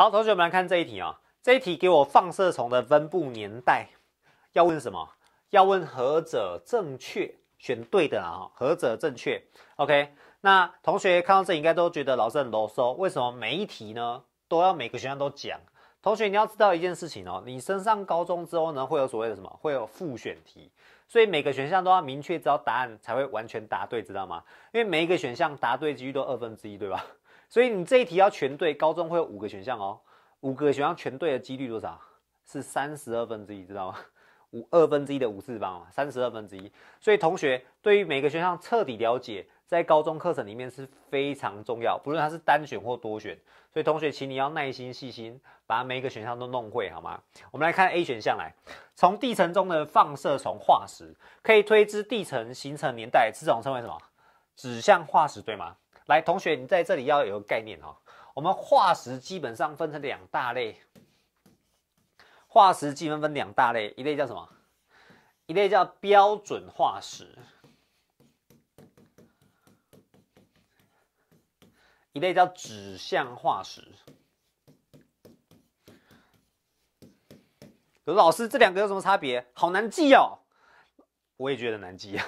好，同学们来看这一题啊。这一题给我放射虫的分布年代，要问什么？要问何者正确，选对的啊。何者正确？OK。那同学看到这应该都觉得老师很啰嗦，为什么每一题呢都要每个选项都讲？同学你要知道一件事情哦，你升上高中之后呢，会有所谓的什么？会有复选题，所以每个选项都要明确知道答案才会完全答对，知道吗？因为每一个选项答对几率都二分之一，对吧？所以你这一题要全对，高中会有五个选项哦，五个选项全对的几率多少？是三十二分之一，知道吗？五二分之一的五次方三十二分之一。所以同学对于每个选项彻底了解，在高中课程里面是非常重要，不论它是单选或多选。所以同学，请你要耐心细心，把每一个选项都弄会，好吗？我们来看 A 选项来，从地层中的放射虫化石可以推知地层形成年代，这种称为什么？指向化石，对吗？来，同学，你在这里要有个概念哦。我们化石基本上分成两大类，化石基本分两大类，一类叫什么？一类叫标准化石，一类叫指向化石。有老师，这两个有什么差别？好难记哦。我也觉得难记啊。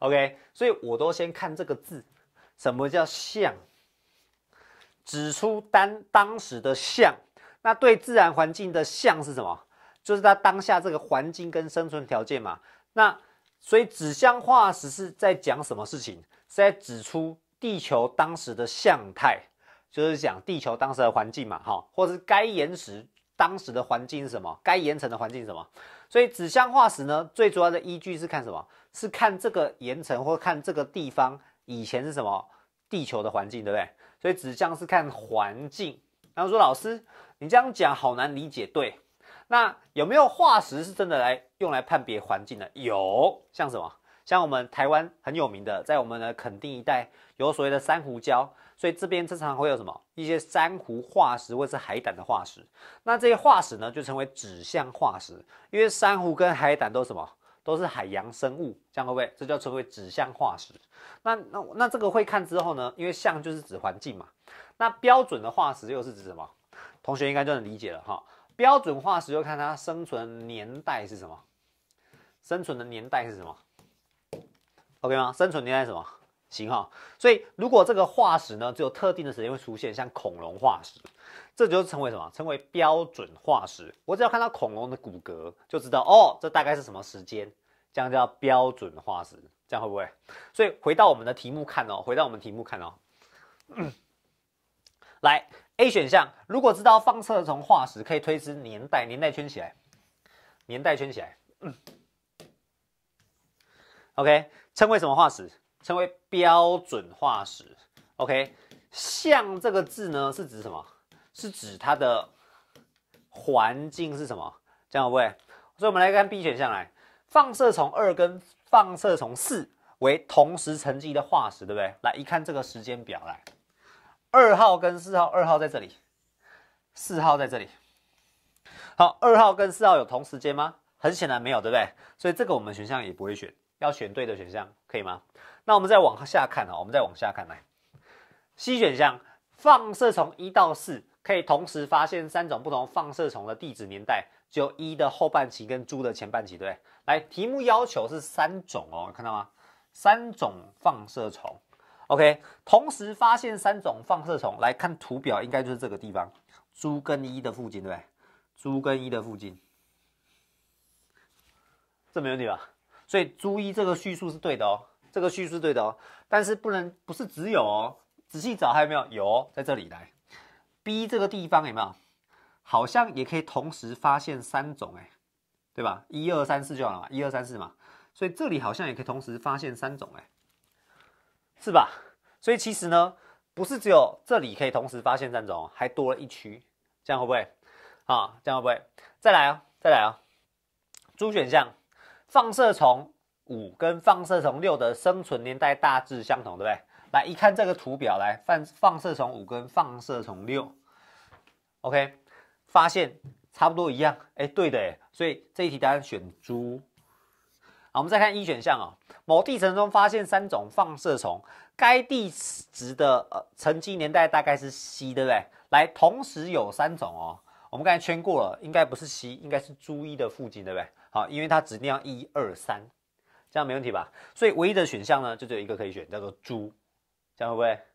OK，所以我都先看这个字。什么叫像？指出当当时的像，那对自然环境的像是什么？就是它当下这个环境跟生存条件嘛。那所以指向化石是在讲什么事情？是在指出地球当时的相态，就是讲地球当时的环境嘛。哈，或是该岩石当时的环境是什么？该岩层的环境是什么？所以指向化石呢，最主要的依据是看什么？是看这个岩层或看这个地方。以前是什么地球的环境，对不对？所以指向是看环境。然后说老师，你这样讲好难理解。对，那有没有化石是真的来用来判别环境的？有，像什么？像我们台湾很有名的，在我们的垦丁一带，有所谓的珊瑚礁，所以这边经常会有什么一些珊瑚化石，或是海胆的化石。那这些化石呢，就称为指向化石，因为珊瑚跟海胆都什么？都是海洋生物，这样会不会？这叫称为指向化石。那那那这个会看之后呢？因为像就是指环境嘛。那标准的化石又是指什么？同学应该就能理解了哈。标准化石就看它生存年代是什么，生存的年代是什么？OK 吗？生存年代是什么？行哈，所以如果这个化石呢，只有特定的时间会出现，像恐龙化石，这就是称为什么？称为标准化石。我只要看到恐龙的骨骼，就知道哦，这大概是什么时间？这样叫标准化石，这样会不会？所以回到我们的题目看哦，回到我们题目看哦。来，A 选项，如果知道放射虫化石可以推知年代，年代圈起来，年代圈起来。OK，称为什么化石？成为标准化石，OK，像这个字呢是指什么？是指它的环境是什么？这样会不会？所以我们来看 B 选项来，放射虫二跟放射虫四为同时沉积的化石，对不对？来一看这个时间表来，二号跟四号，二号在这里，四号在这里。好，二号跟四号有同时间吗？很显然没有，对不对？所以这个我们选项也不会选。要选对的选项，可以吗？那我们再往下看啊，我们再往下看来。C 选项放射虫一到四可以同时发现三种不同放射虫的地质年代，就一的后半期跟猪的前半期，对不对？来，题目要求是三种哦，看到吗？三种放射虫，OK，同时发现三种放射虫，来看图表，应该就是这个地方，猪跟一的附近，对不对？猪跟一的附近，这没问题吧？所以，注一这个叙述是对的哦，这个叙述是对的哦，但是不能不是只有哦，仔细找还有没有？有，在这里来，B 这个地方有没有？好像也可以同时发现三种，哎，对吧？一二三四就好了嘛，一二三四嘛，所以这里好像也可以同时发现三种，哎，是吧？所以其实呢，不是只有这里可以同时发现三种，还多了一区，这样会不会？啊，这样会不会？再来哦，再来哦，猪选项。放射虫五跟放射虫六的生存年代大致相同，对不对？来一看这个图表，来放放射虫五跟放射虫六，OK，发现差不多一样，哎，对的，所以这一题答案选猪。好，我们再看一选项啊，某地层中发现三种放射虫，该地质的呃沉积年代大概是 C，对不对？来，同时有三种哦。我们刚才圈过了，应该不是 C，应该是猪一的附近，对不对？好，因为它指定要一二三，这样没问题吧？所以唯一的选项呢，就只有一个可以选，叫做猪，这样会不会？